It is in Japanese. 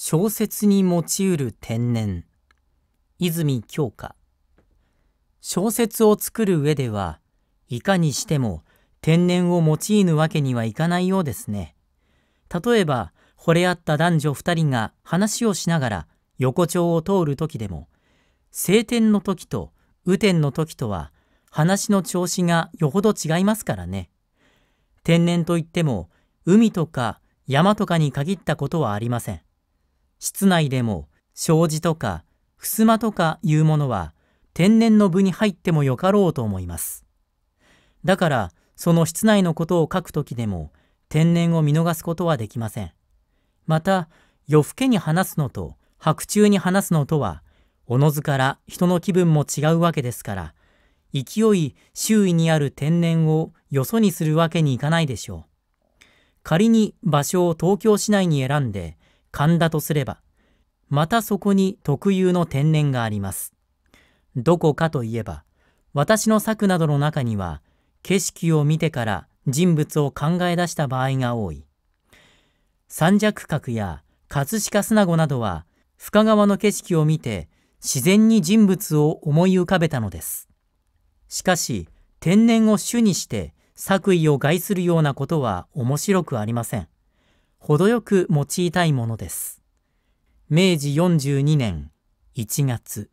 小説に用いる天然泉京香小説を作る上ではいかにしても天然を用いぬわけにはいかないようですね例えば惚れ合った男女2人が話をしながら横丁を通る時でも晴天の時と雨天の時とは話の調子がよほど違いますからね天然といっても海とか山とかに限ったことはありません室内でも障子とか襖とかいうものは天然の部に入ってもよかろうと思います。だからその室内のことを書くときでも天然を見逃すことはできません。また夜更けに話すのと白昼に話すのとはおのずから人の気分も違うわけですから勢い周囲にある天然をよそにするわけにいかないでしょう。仮に場所を東京市内に選んで勘だとすれば、またそこに特有の天然があります。どこかといえば、私の作などの中には、景色を見てから人物を考え出した場合が多い。三尺閣や葛飾砂子などは、深川の景色を見て、自然に人物を思い浮かべたのです。しかし、天然を主にして、作為を害するようなことは面白くありません。程よく用いたいものです。明治42年1月。